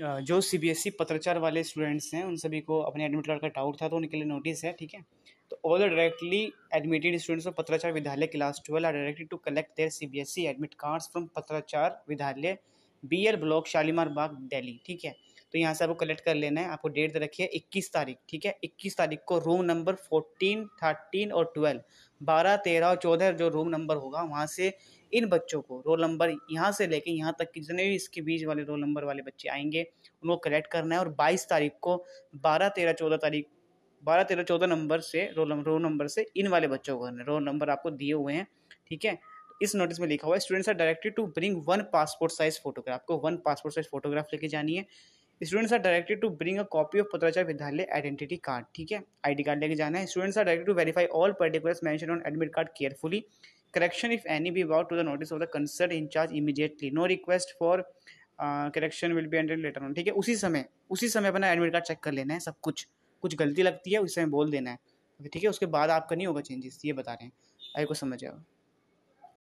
जो सी B S ई पत्रचार वाले students हैं उन सभी को अपने एडमिट कार्ड का डाउट था तो उनके लिए नोटिस है ठीक है तो all the directly admitted students of पत्राचार विद्यालय class twelve are directed to collect their C B S E admit cards from पत्राचार विद्यालय B L block Shalimar Bagh Delhi ठीक है तो यहाँ से आपको कलेक्ट कर लेना है आपको डेट रखिए इक्कीस तारीख ठीक है इक्कीस तारीख को रूम नंबर फोर्टीन थर्टीन और ट्वेल्व बारह तेरह और चौदह जो रूम नंबर होगा वहाँ से इन बच्चों को रोल नंबर यहाँ से लेके यहाँ तक जितने भी इसके बीच वाले रोल नंबर वाले बच्चे आएंगे उनको कलेक्ट करना है और बाईस तारीख को बारह तेरह चौदह तारीख बारह तेरह चौदह नंबर से रोल रोल नंबर से इन वाले बच्चों को रोल नंबर आपको दिए हुए हैं ठीक है इस नोटिस में लिखा हुआ है students are directed to bring one passport size photograph को वन पासपोर्ट साइज फोटोग्राफ लेके जानी है students are directed to bring a copy of पत्राचार विद्यालय आइडेंटिटी कार्ड ठीक है आईडी कार्ड लेके जाना है students are directed to verify all particulars mention on admit card carefully correction if any be brought to the notice of the concern in charge immediately no request for correction will be be later on ठीक है उसी समय उसी समय अपना admit card check कर लेना है सब कुछ कुछ गलती लगती है उस समय बोल देना है ठीक है उसके बाद आपका नहीं होगा चेंजेस ये बता रहे हैं आई को समझ आओ